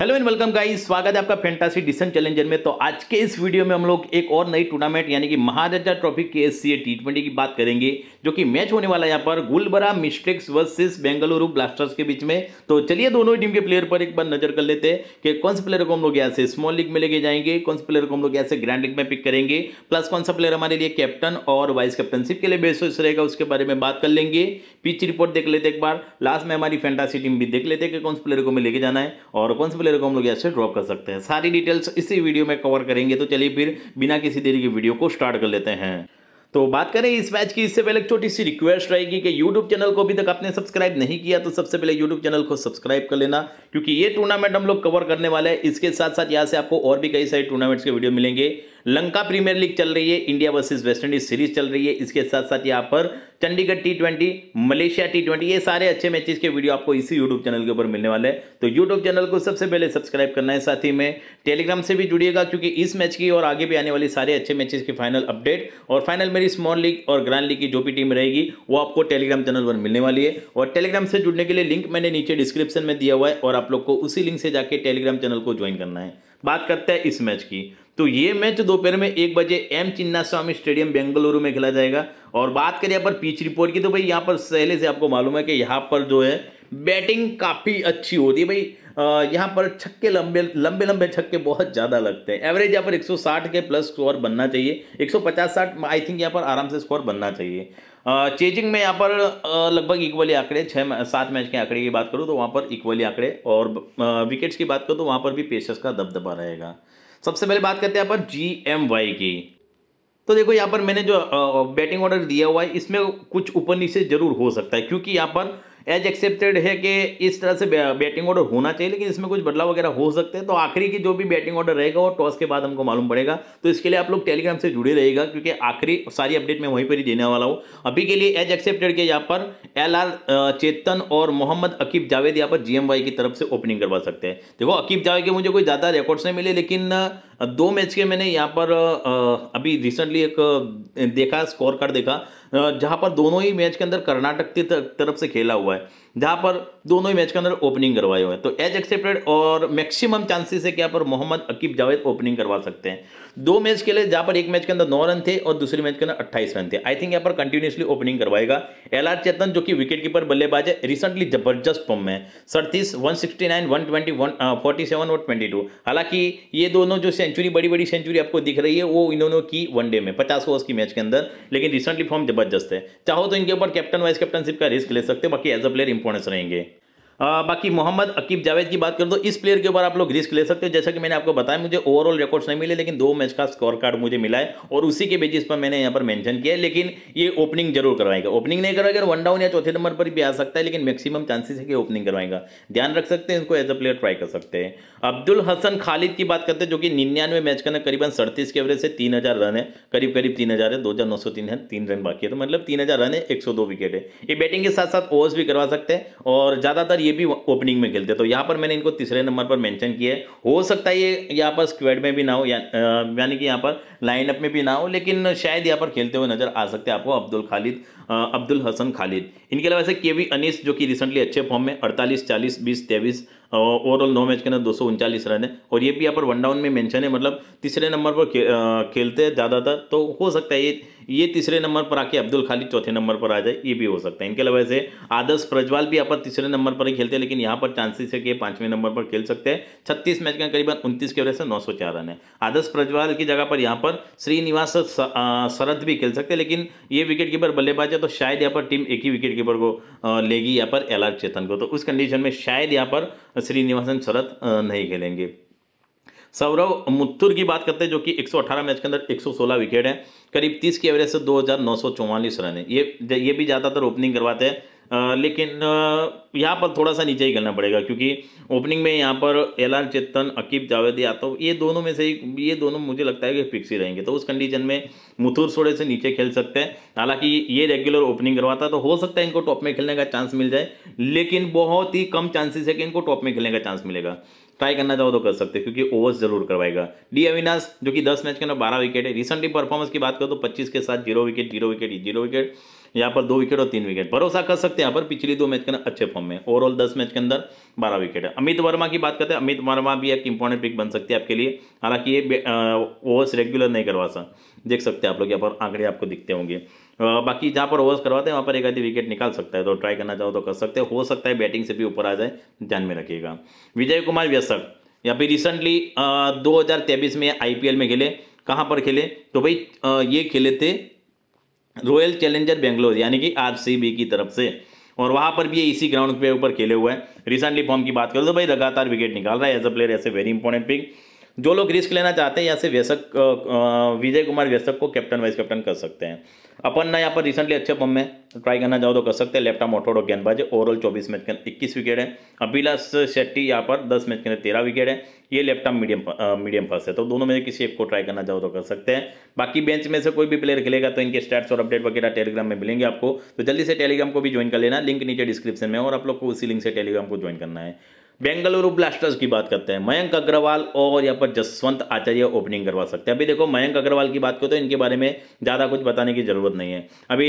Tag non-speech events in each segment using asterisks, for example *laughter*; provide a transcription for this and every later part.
hello and welcome guys स्वागत है आपका फैंटासी डिसन चैलेंजर में तो आज के इस वीडियो में हम लोग एक और नई टूर्नामेंट यानी कि Maharaja trophy K S C T twenty की बात करेंगे जो कि मैच होने वाला है यहाँ पर Gulbarga mystics versus Bengaluru blasters के बीच में तो चलिए दोनों टीम के प्लेयर पर एक बार नजर कर लेते हैं कि कौन से प्लेयर को हम लोग यहाँ से स्मॉल लीग में लेके जाएंगे कौन से प्लेयर को हम लोग यहाँ से ग्रैंड लीग में पिक करेंगे प्लस कौन सा प्लेयर हमारे लिए कैप्टन और वाइस कैप्टनशिप के लिए बेसोस रहेगा उसके बारे में बात कर लेंगे पिच रिपोर्ट देख लेते एक बार लास्ट में हमारी फैंटासी टीम भी देख लेते हैं कि कौन से प्लेयर को हमें लेके जाना है और कौन से प्लेयर वगैरह को हम लोग यहाँ से ड्रॉप कर सकते हैं सारी डिटेल्स इसी वीडियो में कवर करेंगे तो चलिए फिर बिना किसी देरी के वीडियो को स्टार्ट कर लेते हैं तो बात करें इस मैच की इससे पहले छोटी सी रिक्वेस्ट रहेगी कि यूट्यूब चैनल को अभी तक आपने सब्सक्राइब नहीं किया तो सबसे पहले यूट्यूब चैनल को सब्सक्राइब कर लेना क्योंकि ये टूर्नामेंट हम लोग कवर करने वाले हैं इसके साथ साथ यहाँ से आपको और भी कई सारे टूर्नामेंट्स के वीडियो मिलेंगे लंका प्रीमियर लीग चल रही है इंडिया वर्सेस वेस्टइंडीज सीरीज चल रही है इसके साथ साथ यहाँ पर Chandigarh T twenty Malaysia T twenty ये सारे अच्छे मैचेस के वीडियो आपको इसी यूट्यूब चैनल के ऊपर मिलने वाले हैं तो यूट्यूब चैनल को सबसे पहले सब्सक्राइब करना है साथ ही में टेलीग्राम से भी जुड़िएगा क्योंकि इस मैच की और आगे भी आने वाली सारे अच्छे मैचेस की फाइनल अपडेट और फाइनल मेरी स्मॉल लीग और ग्रांड लीग की जो भी टीम रहेगी वो आपको टेलीग्राम चैनल पर मिलने वाली है और टेलीग्राम से जुड़ने के लिए लिंक मैंने नीचे डिस्क्रिप्शन में दिया हुआ है और आप लोग को उसी लिंक से जाके टेलीग्राम चैनल को ज्वाइन करना है बात करते हैं इस मैच की तो ये मैच दोपहर में एक बजे M Chinnaswamy stadium Bengaluru में खेला जाएगा और बात करें यहाँ पर पिच रिपोर्ट की तो भाई यहाँ पर पहले से आपको मालूम है कि यहाँ पर जो है बैटिंग काफ़ी अच्छी होती है भाई यहाँ पर छक्के लंबे लंबे लंबे छक्के बहुत ज़्यादा लगते हैं एवरेज यहाँ पर 160 के प्लस स्कोर बनना चाहिए 150 साठ आई थिंक यहाँ पर आराम से स्कोर बनना चाहिए चेजिंग में यहाँ पर लगभग इक्वली आंकड़े छः सात मैच के आंकड़े की बात करूँ तो वहाँ पर इक्वली आंकड़े और विकेट्स की बात करूँ तो वहाँ पर भी पेशर्स का दबदबा रहेगा सबसे पहले बात करते हैं पर जी एम वाई की तो देखो यहाँ पर मैंने जो बैटिंग ऑर्डर दिया हुआ है इसमें कुछ ऊपर नीचे जरूर हो सकता है क्योंकि यहाँ पर एज एक्सेप्टेड है कि इस तरह से बैटिंग ऑर्डर होना चाहिए लेकिन इसमें कुछ बदलाव वगैरह हो सकते हैं तो आखिरी की जो भी बैटिंग ऑर्डर रहेगा वो टॉस के बाद हमको मालूम पड़ेगा तो इसके लिए आप लोग टेलीग्राम से जुड़े रहेगा क्योंकि आखिरी सारी अपडेट मैं वहीं पर ही देने वाला हूँ अभी के लिए एज एक्सेप्टेड के यहाँ पर एल आर चेतन और मोहम्मद अकीब जावेद यहाँ पर जी की तरफ से ओपनिंग करवा सकते हैं देखो अकीब जावेद के मुझे कोई ज़्यादा रिकॉर्ड्स नहीं मिले लेकिन दो मैच के मैंने यहाँ पर अभी रिसेंटली एक देखा स्कोर कार्ड देखा जहाँ पर दोनों ही मैच के अंदर कर्नाटक की तरफ से खेला हुआ है जहां पर दोनों ही मैच के अंदर ओपनिंग करवाए हुए हैं तो एज एक्सेप्टेड और मैक्सिमम चांसेस है कि यहाँ पर मोहम्मद अकीब जावेद ओपनिंग करवा सकते हैं दो मैच लिए जहां पर एक मैच के अंदर नौ रन थे और दूसरे मैच के अंदर अट्ठाईस रन थे आई थिंक यहाँ पर कंटिन्यूसली ओपनिंग करवाएगा एल आर चेतन जो कि विकेट कीपर बल्लेबाज है रिसेंटली जबरदस्त फॉर्म में सड़तीस one sixty nine twenty seven और ट्वेंटी टू हालांकि ये दोनों जो सेंचुरी बड़ी बड़ी सेंचुरी आपको दिख रही है वो इन्होंने की वनडे में पचास ओवर्स की मैच के अंदर लेकिन रिसेंटली फॉर्म जबरदस्त है चाहो तो इनके ऊपर कैप्टन वाइस कैप्टनशिप का रिस्क ले सकते हैं बाकी एज अ प्लेयर इंपॉर्टेंस रहेंगे आ, बाकी मोहम्मद अकीब जावेद की बात कर दो तो इस प्लेयर के ऊपर आप लोग रिस्क ले सकते हो जैसा कि मैंने आपको बताया मुझे ओवरऑल रिकॉर्ड्स नहीं मिले लेकिन दो मैच का स्कोर कार्ड मुझे मिला है और उसी के बेसिस पर मैंने यहाँ पर मैंशन किया है लेकिन ये ओपनिंग जरूर करवाएगा ओपनिंग नहीं करवाएगा वन डाउन या चौथे नंबर पर भी आ सकता है लेकिन मैक्सिमम चांसेस है कि ओपनिंग करवाएगा ध्यान रख सकते हैं इनको एज अ प्लेयर ट्राई कर सकते हैं अब्दुल हसन खालिद की बात करते हैं जो कि निन्यानवे मैच का करीबन सड़तीस के एवरेज से तीन हजार रन है करीब करीब तीन हजार है दो हजार नौ तीन है तीन रन बाकी है तो मतलब तीन हजार रन है एक सौ दो विकेट है ये बैटिंग के साथ साथ ओवर्स भी करवा सकते हैं और ज़्यादातर ये ये भी ओपनिंग में खेलते तो यहाँ पर मैंने इनको तीसरे नंबर पर मेंशन किया है हो सकता है ये यहाँ पर स्क्वेड में भी ना हो या, यानी कि यहाँ पर लाइनअप में भी ना हो लेकिन शायद यहाँ पर खेलते हुए नजर आ सकते हैं आपको अब्दुल खालिद अब्दुल हसन खालिद इनके अलावा से के वी अनिस जो कि रिसेंटली अच्छे फॉर्म में अड़तालीस चालीस बीस तेईस ओवरऑल नौ मैच के अंदर दो रन है और ये भी यहाँ पर वन डाउन में मैंशन है मतलब तीसरे नंबर पर खेलते हैं ज़्यादातर तो हो सकता है ये ये तीसरे नंबर पर आके अब्दुल खालिद चौथे नंबर पर आ जाए ये भी हो सकता है इनके अलावा से आदर्श प्रजवाल भी यहाँ पर तीसरे नंबर पर ही खेलते हैं लेकिन यहाँ पर चांसेस है कि पाँचवें नंबर पर खेल सकते हैं छत्तीस मैच के करीबन उनतीस के वजह से नौ रन है आदर्श प्रजवाल की जगह पर यहाँ पर श्रीनिवास शरद भी खेल सकते हैं लेकिन ये विकेट कीपर बल्लेबाज है तो शायद यहाँ पर टीम एक ही विकेट कीपर को लेगी यहाँ पर एल चेतन को तो उस कंडीशन में शायद यहाँ पर श्रीनिवासन शरत नहीं खेलेंगे सौरव मुत्थुर की बात करते हैं जो कि 118 मैच के अंदर 116 विकेट हैं करीब 30 की एवरेज से दो हज़ार रन है ये ये भी ज़्यादातर ओपनिंग करवाते हैं लेकिन यहाँ पर थोड़ा सा नीचे ही करना पड़ेगा क्योंकि ओपनिंग में यहाँ पर एल आर चेतन अकीब जावेद यादव ये दोनों में से ही ये दोनों मुझे लगता है कि फिक्स ही रहेंगे तो उस कंडीशन में मुथुर सोड़े से नीचे खेल सकते हैं हालांकि ये रेगुलर ओपनिंग करवाता है तो हो सकता है इनको टॉप में खेलने का चांस मिल जाए लेकिन बहुत ही कम चांसेस है कि इनको टॉप में खेलने का चांस मिलेगा ट्राई करना चाहो तो कर सकते हैं क्योंकि ओवर्स जरूर करवाएगा डी अविनाश जो कि 10 मैच के अंदर 12 विकेट है रिसेंटली परफॉर्मेंस की बात करो तो 25 के साथ zero wicket zero wicket zero wicket यहाँ पर दो विकेट और तीन विकेट भरोसा कर सकते हैं यहाँ पर पिछली दो मैच के अंदर अच्छे फॉर्म में ओवरऑल दस मैच के अंदर बारह विकेट है अमित वर्मा की बात करते हैं अमित वर्मा भी एक इंपॉर्टेंट पिक बन सकती है आपके लिए हालांकि ये ओवर्स रेगुलर नहीं करवा सा देख सकते हैं आप लोग यहाँ पर आंकड़े आपको दिखते होंगे बाकी जहाँ पर ओवर्स करवाते हैं वहाँ पर एक आधी विकेट निकाल सकता है तो ट्राई करना चाहो तो कर सकते हैं हो सकता है बैटिंग से भी ऊपर आ जाए ध्यान में रखिएगा विजय कुमार व्यसक या फिर रिसेंटली दो में आई में खेले कहाँ पर खेले तो भाई ये खेले थे रॉयल चैलेंजर बेंगलोर यानी कि आरसीबी की तरफ से और वहाँ पर भी ये इसी ग्राउंड पे ऊपर खेले हुए हैं रिसेंटली फॉर्म की बात करो तो भाई लगातार विकेट निकाल रहा है एज अ प्लेयर ऐसे वेरी इंपॉर्टेंट पिक जो लोग रिस्क लेना चाहते हैं यहाँ से व्यसक विजय कुमार व्यसक को कैप्टन वाइस कैप्टन कर सकते हैं अपन ना यहाँ पर रिसेंटली अच्छे फॉर्म में ट्राई करना चाहो तो कर सकते हैं लेफ्टा मोटोडो गेंदबाजे गेंदबाज ओवरऑल चौबीस मैच के इक्कीस विकेट है अभिलाष शेट्टी यहाँ पर दस मैच के अंदर तेरह विकेट है ये लेफ्टा मीडियम मीडियम फर्स्ट है तो दोनों में किसी एक को ट्राई करना चाहो तो कर सकते हैं बाकी बेंच में से कोई भी प्लेयर खेलेगा तो इनके स्टैट्स और अपडेट वगैरह टेलीग्राम में मिलेंगे आपको तो जल्दी से टेलीग्राम को भी ज्वाइन कर लेना लिंक नीचे डिस्क्रिप्शन में और आप लोग को उसी लिंक से टेलीग्राम को ज्वाइन करना है बेंगलुरु ब्लास्टर्स की बात करते हैं मयंक अग्रवाल और यहाँ पर जसवंत आचार्य ओपनिंग करवा सकते हैं अभी देखो मयंक अग्रवाल की बात करो तो इनके बारे में ज़्यादा कुछ बताने की जरूरत नहीं है अभी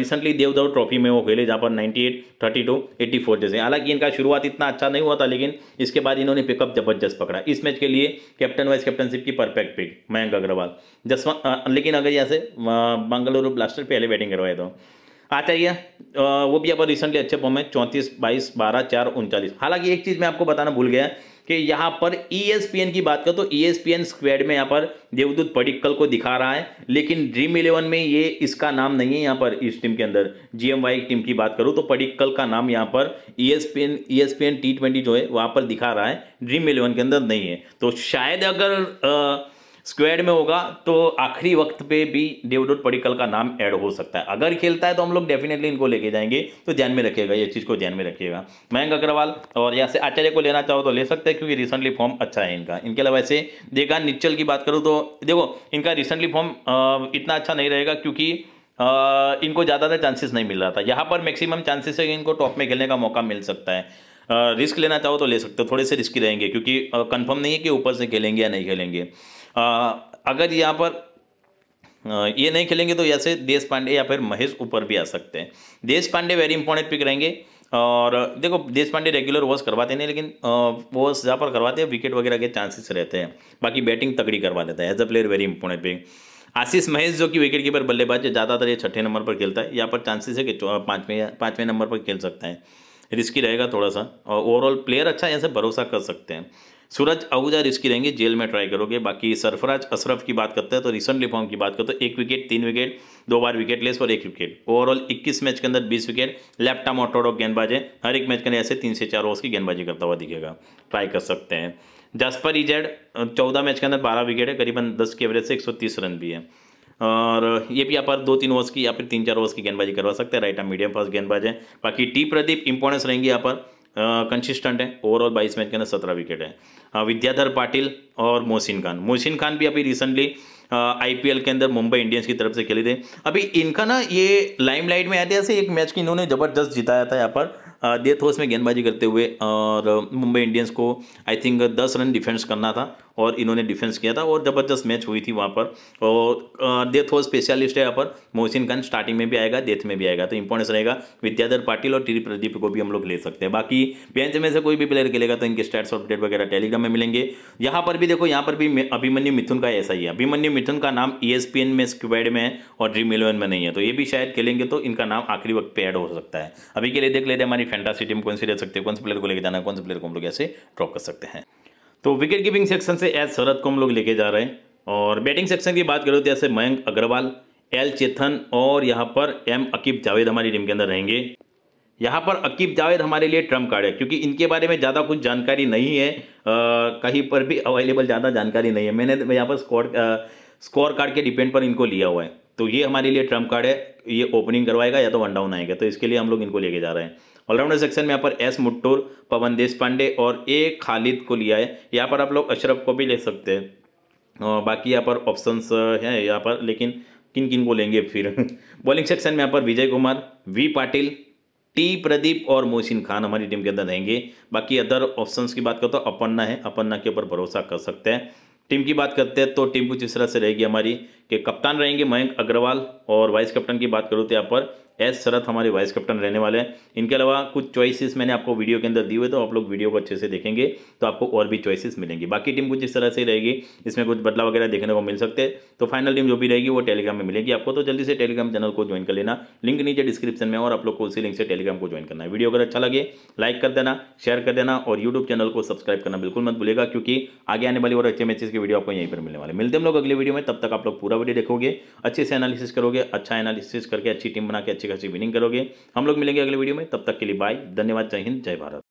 रिसेंटली देवधर ट्रॉफी में वो खेले जहाँ पर ninety eight thirty two eighty four जैसे हालांकि इनका शुरुआत इतना अच्छा नहीं हुआ था लेकिन इसके बाद इन्होंने पिकअप जबरदस्त पकड़ा इस मैच के लिए कैप्टन वाइस कैप्टनशिप की परफेक्ट पिक मयंक अग्रवाल जसवंत लेकिन अगर यहाँ से बंगलुरु ब्लास्टर पहले बैटिंग करवाए तो आचार्य वो भी अपन रिसेंटली अच्छे फॉर्म है चौंतीस बाईस बारह चार उनचालीस हालांकि एक चीज़ मैं आपको बताना भूल गया कि यहाँ पर ई e की बात करें तो ई एस स्क्वेड में यहाँ पर देवदूत पडिक्कल को दिखा रहा है लेकिन ड्रीम इलेवन में ये इसका नाम नहीं है यहाँ पर इस टीम के अंदर जी टीम की बात करूँ तो पडिक्कल का नाम यहाँ पर E S P N E S P N T twenty जो है वहाँ पर दिखा रहा है ड्रीम इलेवन के अंदर नहीं है तो शायद अगर आ, स्क्वेड में होगा तो आखिरी वक्त पे भी देवदूत पडिकल का नाम ऐड हो सकता है अगर खेलता है तो हम लोग डेफिनेटली इनको लेके जाएंगे तो ध्यान में रखिएगा ये चीज़ को ध्यान में रखिएगा मयंक अग्रवाल और यहाँ से आचार्य को लेना चाहो तो ले सकते हैं क्योंकि रिसेंटली फॉर्म अच्छा है इनका इनके अलावा ऐसे देखा निच्चल की बात करूँ तो देखो इनका रिसेंटली फॉर्म इतना अच्छा नहीं रहेगा क्योंकि इनको ज़्यादातर चांसेस नहीं मिल रहा था यहाँ पर मैक्सिमम चांसेस है इनको टॉप में खेलने का मौका मिल सकता है रिस्क लेना चाहो तो ले सकते हो थोड़े से रिस्की रहेंगे क्योंकि कंफर्म नहीं है कि ऊपर से खेलेंगे या नहीं खेलेंगे अगर यहाँ पर ये नहीं खेलेंगे तो से देश पांडे या फिर महेश ऊपर भी आ सकते हैं देश पांडे वेरी इंपॉर्टेंट पिक रहेंगे और देखो देश पांडे रेगुलर वॉस करवाते नहीं लेकिन वॉस जहाँ पर करवाते हैं विकेट वगैरह के चांसेस रहते हैं बाकी बैटिंग तगड़ी करवा देता है as a player very important pick Ashish Mahesh जो कि विकेट कीपर बल्लेबाज है ज़्यादातर ये छठे नंबर पर खेलता है यहाँ पर चांसेस है कि पाँचवें पाँचवें नंबर पर खेल सकता है रिस्की रहेगा थोड़ा सा और ओवरऑल प्लेयर अच्छा यहाँ से भरोसा कर सकते हैं सूरज आहूजा रिस्की रहेंगे जेल में ट्राई करोगे बाकी सरफराज अशरफ की बात करते हैं तो रिसेंटली फॉर्म की बात करते हैं एक विकेट तीन विकेट दो बार विकेट लेस और एक विकेट ओवरऑल 21 मैच के अंदर 20 विकेट लैपटॉप और टोडो गेंदबाज है हर एक मैच के अंदर ऐसे तीन से चार ओवर्स की गेंदबाजी करता हुआ दिखेगा ट्राई कर सकते हैं जसपर इजेड चौदह मैच के अंदर बारह विकेट है करीबन दस की एवरेज से एक रन भी है और ये भी यहाँ पर दो तीन ओवर्स की या फिर तीन चार ओवर्स की गेंदबाजी करवा सकते हैं राइट आर्म मीडियम फास्ट गेंदबाज है बाकी टी प्रदीप इंपॉर्टेंस रहेंगी यहाँ पर कंसिस्टेंट है ओवरऑल बाईस मैच के अंदर सत्रह विकेट है विद्याधर पाटिल और मोहसिन खान मोहसिन खान भी अभी रिसेंटली आईपीएल के अंदर मुंबई इंडियंस की तरफ से खेले थे अभी इनका ना ये लाइमलाइट में आया था ऐसे एक मैच की इन्होंने ज़बरदस्त जिताया था यहाँ पर डेथ हाउस में गेंदबाजी करते हुए और मुंबई इंडियंस को आई थिंक दस रन डिफेंस करना था और इन्होंने डिफेंस किया था और ज़बरदस्त मैच हुई थी वहाँ पर और डेथ हाउस स्पेशलिस्ट है यहाँ पर मोहसिन खान स्टार्टिंग में भी आएगा डेथ में भी आएगा तो इंपॉर्टेंस रहेगा विद्याधर पाटिल और टी प्रदीप को भी हम लोग ले सकते हैं बाकी बेंच में से कोई भी प्लेयर खेलेगा तो इनके स्टैट्स अपडेट वगैरह टेलीग्राम में मिलेंगे यहाँ पर भी देखो यहाँ पर भी अभिमन्यु मिथुन का ऐसा ही है अभिमन्यु मिथुन का नाम ई e में स्क्वेड में है और ड्रीम इलेवन में नहीं है तो ये भी शायद खेलेंगे तो इनका नाम आखिरी वक्त पे ऐड हो सकता है अभी के लिए देख लेते हैं हमारी फैंटासी टीम कौन सी रह सकती है कौन से प्लेयर को लेके जाना है कौन से प्लेयर को हम लोग ऐसे ड्रॉप कर सकते हैं तो विकेट कीपिंग सेक्शन से एस शरद को हम लोग लेके जा रहे हैं और बैटिंग सेक्शन की बात करें तो ऐसे मयंक अग्रवाल एल चेथन और यहाँ पर एम अकीब जावेद हमारी टीम के अंदर रहेंगे यहाँ पर अकीब जावेद हमारे लिए ट्रम्प कार्ड है क्योंकि इनके बारे में ज़्यादा कुछ जानकारी नहीं है आ, कहीं पर भी अवेलेबल ज़्यादा जानकारी नहीं है मैंने यहाँ पर स्कोर स्कोर कार्ड के डिपेंड पर इनको लिया हुआ है तो ये हमारे लिए ट्रम्प कार्ड है ये ओपनिंग करवाएगा या तो वन डाउन आएगा तो इसके लिए हम लोग इनको लेके जा रहे हैं ऑलराउंडर सेक्शन में यहाँ पर एस मुट्टूर पवन देश पांडे और ए खालिद को लिया है यहाँ पर आप लोग अशरफ को भी ले सकते हैं और बाकी यहाँ पर ऑप्शंस uh, हैं यहाँ पर लेकिन किन किन को लेंगे फिर बॉलिंग *laughs* सेक्शन में यहाँ पर विजय कुमार वी पाटिल टी प्रदीप और मोहसिन खान हमारी टीम के अंदर रहेंगे बाकी अदर ऑप्शंस की बात करते हूँ अपन्ना है अपन्ना के ऊपर भरोसा कर सकते हैं टीम की बात करते हैं तो टीम कुछ इस तरह से रहेगी हमारी कि कप्तान रहेंगे मयंक अग्रवाल और वाइस कप्तान की बात करूँ तो यहाँ पर एस शरत हमारे वाइस कैप्टन रहने वाले हैं इनके अलावा कुछ चॉइसेस मैंने आपको वीडियो के अंदर दी हुए तो आप लोग वीडियो को अच्छे से देखेंगे तो आपको और भी चॉइसेस मिलेंगी बाकी टीम कुछ इस तरह से रहेगी इसमें कुछ बदलाव वगैरह देखने को मिल सकते हैं तो फाइनल टीम जो भी रहेगी वो टेलीग्राम में मिलेगी आपको तो जल्दी से टेलीग्राम चैनल को ज्वाइन कर लेना लिंक नीचे डिस्क्रिप्शन में और आप लोग को उसी लिंक से टेलीग्राम को ज्वाइन करना वीडियो अगर अच्छा लगे लाइक कर देना शेयर कर देना और यूट्यूब चैनल को सब्सक्राइब करना बिल्कुल मत भूलेगा क्योंकि आगे आने वाली और अच्छे मैचेस की वीडियो आपको यहीं पर मिलने वाले मिलते हम लोग अगले वीडियो में तब तक आप लोग पूरा वीडियो देखोगे अच्छे से एनालिसिस करोगे अच्छा एनालिसिस करके अच्छी टीम बना के अच्छी से विनिंग करोगे हम लोग मिलेंगे अगले वीडियो में तब तक के लिए बाय धन्यवाद जय हिंद जय भारत